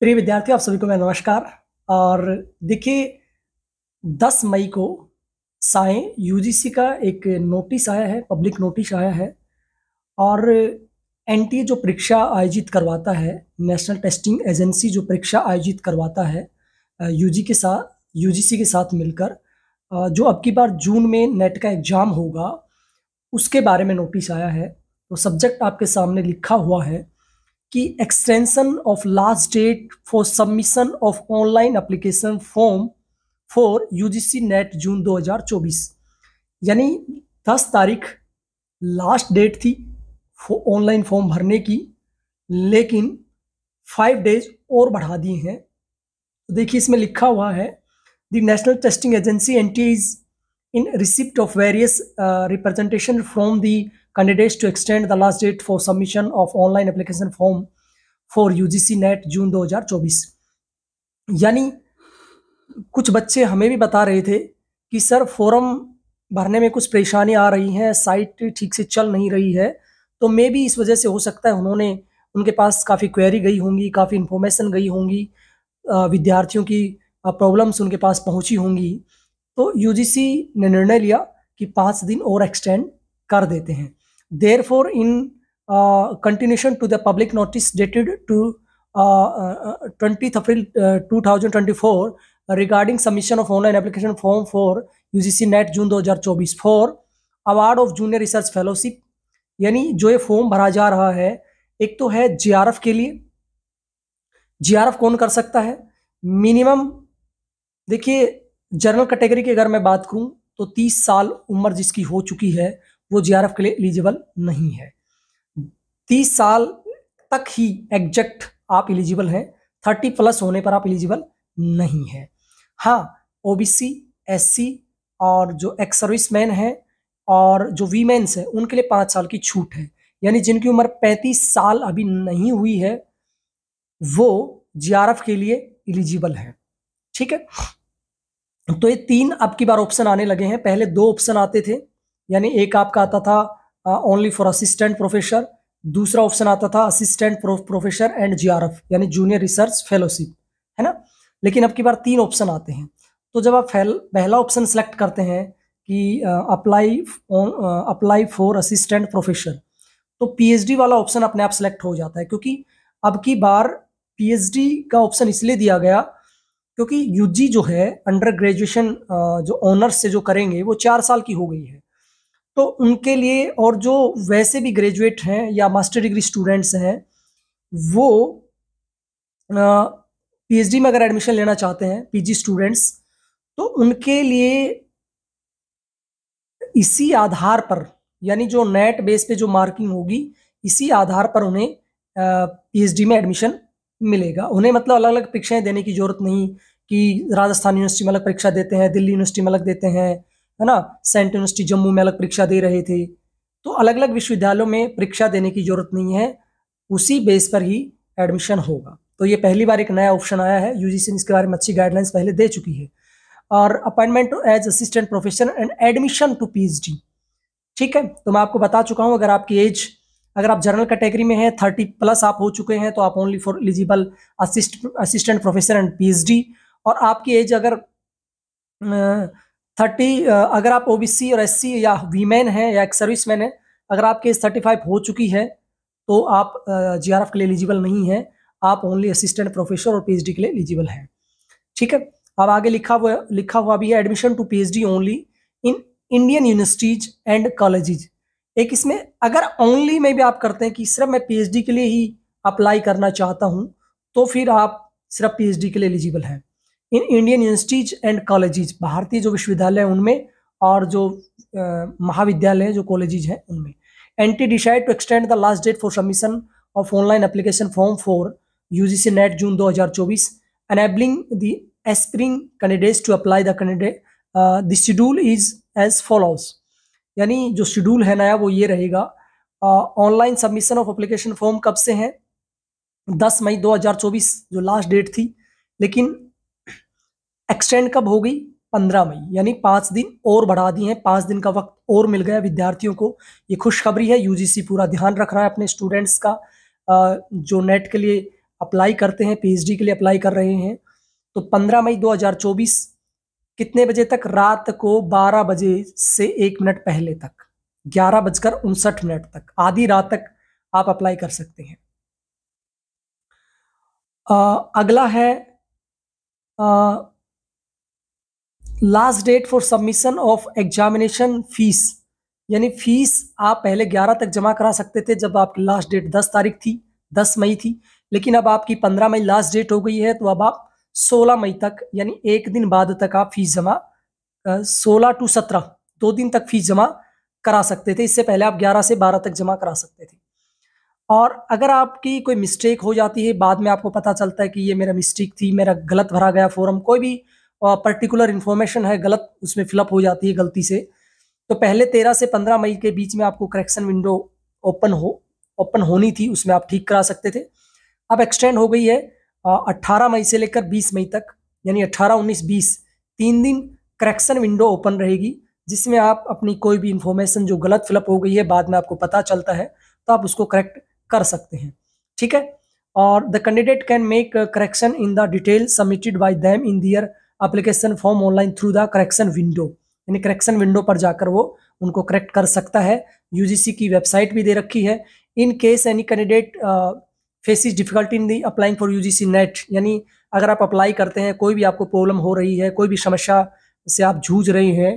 प्रिय विद्यार्थी आप सभी को मैं नमस्कार और देखिए 10 मई को साय यूजीसी का एक नोटिस आया है पब्लिक नोटिस आया है और एनटीए जो परीक्षा आयोजित करवाता है नेशनल टेस्टिंग एजेंसी जो परीक्षा आयोजित करवाता है यूजी के साथ यूजीसी के साथ मिलकर जो अब की बार जून में नेट का एग्ज़ाम होगा उसके बारे में नोटिस आया है तो सब्जेक्ट आपके सामने लिखा हुआ है कि extension of last date for submission of online application form for UGC NET June 2024 यानी 10 तारीख लास्ट डेट थी ऑनलाइन फॉर्म भरने की लेकिन फाइव डेज और बढ़ा दिए हैं तो देखिए इसमें लिखा हुआ है the national testing agency N T is in receipt of various representation from the candidates to extend the last date for submission of online application form for C NET June 2024 यानी कुछ बच्चे हमें भी बता रहे थे कि सर फॉर्म भरने में कुछ परेशानी आ रही है साइट ठीक से चल नहीं रही है तो मे भी इस वजह से हो सकता है उन्होंने उनके पास काफ़ी क्वेरी गई होंगी काफ़ी इन्फॉर्मेशन गई होंगी विद्यार्थियों की प्रॉब्लम्स उनके पास पहुंची होंगी तो यूजीसी ने निर्णय लिया कि पाँच दिन और एक्सटेंड कर देते हैं Therefore, in uh, continuation to the public notice dated to 20th uh, uh, April 2024 regarding submission of online application form for UGC NET June 2024 for award of junior research fellowship यानी जो ये form भरा जा रहा है एक तो है जीआरएफ के लिए जीआरएफ कौन कर सकता है मिनिमम देखिए जनरल कैटेगरी की अगर मैं बात करूं तो 30 साल उम्र जिसकी हो चुकी है वो जी के लिए एलिजिबल नहीं है तीस साल तक ही एग्जैक्ट आप एलिजिबल हैं थर्टी प्लस होने पर आप एलिजिबल नहीं है हाँ ओबीसी बी और जो एक्स सर्विस मैन है और जो वीमेन्स है उनके लिए पाँच साल की छूट है यानी जिनकी उम्र पैंतीस साल अभी नहीं हुई है वो जी के लिए एलिजिबल है ठीक है तो ये तीन अब की बार ऑप्शन आने लगे हैं पहले दो ऑप्शन आते थे यानी एक आपका आता था ओनली फॉर असिस्टेंट प्रोफेसर दूसरा ऑप्शन आता था असिस्टेंट प्रोफेसर एंड जीआरएफ यानी जूनियर रिसर्च फेलोशिप है ना लेकिन अब की बार तीन ऑप्शन आते हैं तो जब आप पहला ऑप्शन सेलेक्ट करते हैं कि apply apply for assistant professor तो पीएचडी वाला ऑप्शन अपने आप सेलेक्ट हो जाता है क्योंकि अब की बार पीएचडी का ऑप्शन इसलिए दिया गया क्योंकि यूजी जो है अंडर ग्रेजुएशन जो ऑनर्स से जो करेंगे वो चार साल की हो गई है तो उनके लिए और जो वैसे भी ग्रेजुएट हैं या मास्टर डिग्री स्टूडेंट्स हैं वो पीएचडी में अगर एडमिशन लेना चाहते हैं पीजी स्टूडेंट्स तो उनके लिए इसी आधार पर यानी जो नेट बेस पे जो मार्किंग होगी इसी आधार पर उन्हें पीएचडी में एडमिशन मिलेगा उन्हें मतलब अलग अलग परीक्षाएं देने की जरूरत नहीं कि राजस्थान यूनिवर्सिटी में अलग परीक्षा देते हैं दिल्ली यूनिवर्सिटी में अलग देते हैं है ना सेंट यूनिवर्सिटी जम्मू में अलग परीक्षा दे रहे थे तो अलग अलग विश्वविद्यालयों में परीक्षा देने की जरूरत नहीं है उसी बेस पर ही एडमिशन होगा तो ये पहली बार एक नया ऑप्शन आया है यूजीसी इसके बारे में अच्छी गाइडलाइंस पहले दे चुकी है और appointment as assistant professor and admission to PhD ठीक है तो मैं आपको बता चुका हूँ अगर आपकी एज अगर आप जनरल कैटेगरी में हैं थर्टी प्लस आप हो चुके हैं तो आप only for eligible assistant professor and PhD और आपकी एज अगर थर्टी अगर आप ओबीसी और एससी या वीमेन हैं या एक सर्विस मैन है अगर आपके थर्टी फाइव हो चुकी है तो आप जी आर एफ के लिए एलिजिबल नहीं है आप ओनली असिस्टेंट प्रोफेसर और पीएचडी के लिए एलिजिबल हैं ठीक है अब आगे लिखा हुआ लिखा हुआ भी है admission to PhD only in Indian universities and colleges एक इसमें अगर ओनली में भी आप करते हैं कि सिर्फ मैं पीएचडी के लिए ही अप्लाई करना चाहता हूँ तो फिर आप सिर्फ पीएचडी के लिए एलिजिबल हैं in Indian universities and colleges भारतीय जो विश्वविद्यालय हैं उनमें और जो महाविद्यालय जो कॉलेजेज हैं उनमें N T decide to extend the last date for submission of online application form for U G C NET जून दो हज़ार चौबीस enabling the aspiring candidates to apply the candidate the schedule is as follows यानी जो schedule है नया वो ये रहेगा online submission of application form कब से है दस मई दो हजार चौबीस जो लास्ट डेट थी लेकिन एक्सटेंड कब हो गई पंद्रह मई यानी पाँच दिन और बढ़ा दिए हैं पाँच दिन का वक्त और मिल गया विद्यार्थियों को ये खुशखबरी है यूजीसी पूरा ध्यान रख रहा है अपने स्टूडेंट्स का जो नेट के लिए अप्लाई करते हैं पीएचडी के लिए अप्लाई कर रहे हैं तो 15 मई 2024 कितने बजे तक रात को 12 बजे से एक मिनट पहले तक ग्यारह बजकर उनसठ मिनट तक आधी रात तक आप अप्लाई कर सकते हैं आ, अगला है आ, last date for submission of examination fees यानी फीस आप पहले 11 तक जमा करा सकते थे जब आपकी लास्ट डेट 10 तारीख थी 10 मई थी लेकिन अब आपकी 15 मई लास्ट डेट हो गई है तो अब आप 16 मई तक यानी एक दिन बाद तक आप फीस जमा सोलह टू सत्रह दो दिन तक फीस जमा करा सकते थे इससे पहले आप 11 से 12 तक जमा करा सकते थे और अगर आपकी कोई मिस्टेक हो जाती है बाद में आपको पता चलता है कि ये मेरा मिस्टेक थी मेरा गलत भरा गया फॉर्म कोई भी पर्टिकुलर इन्फॉर्मेशन है गलत उसमें फिलअप हो जाती है गलती से तो पहले तेरह से पंद्रह मई के बीच में आपको करेक्शन विंडो ओपन हो ओपन होनी थी उसमें आप ठीक करा सकते थे अब एक्सटेंड हो गई है अट्ठारह मई से लेकर बीस मई तक यानी अट्ठारह उन्नीस बीस तीन दिन करेक्शन विंडो ओपन रहेगी जिसमें आप अपनी कोई भी इन्फॉर्मेशन जो गलत फिलअप हो गई है बाद में आपको पता चलता है तो आप उसको करेक्ट कर सकते हैं ठीक है और the candidate can make correction in the detail submitted by them in their application form online through the correction window यानी करेक्शन विंडो पर जाकर वो उनको करेक्ट कर सकता है यूजीसी की वेबसाइट भी दे रखी है in case any candidate faces difficulty in the applying for UGC NET यानी अगर आप अप्लाई करते हैं कोई भी आपको प्रॉब्लम हो रही है कोई भी समस्या से आप जूझ रहे हैं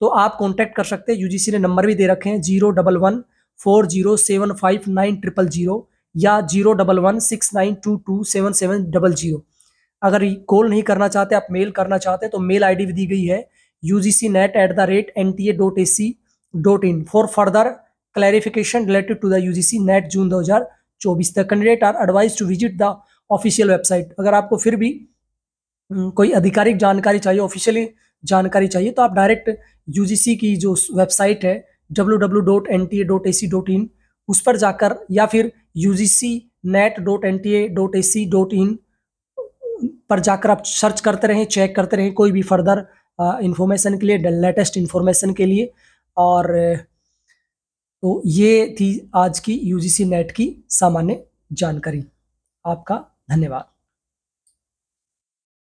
तो आप कॉन्टैक्ट कर सकते हैं सी ने नंबर भी दे रखे हैं zero double one four zero seven five nine triple zero या zero double one six nine two two seven seven double zero अगर कॉल नहीं करना चाहते आप मेल करना चाहते हैं तो मेल आईडी दी गई है U G C NET at the rate N T A dot A C dot in for further clarification related to the U G C NET जून दो हज़ार चौबीस the candidate are advise to visit the official website अगर आपको फिर भी हम्म, कोई आधिकारिक जानकारी चाहिए ऑफिशियली जानकारी चाहिए तो आप डायरेक्ट यू जी सी की जो वेबसाइट है W W dot dot dot N T A A C in उस पर जाकर या फिर U G C NET dot N T A dot A C dot in पर जाकर आप सर्च करते रहें चेक करते रहें कोई भी फर्दर इन्फॉर्मेशन uh, के लिए लेटेस्ट इन्फॉर्मेशन के लिए और तो ये थी आज की यूजीसी नेट की सामान्य जानकारी आपका धन्यवाद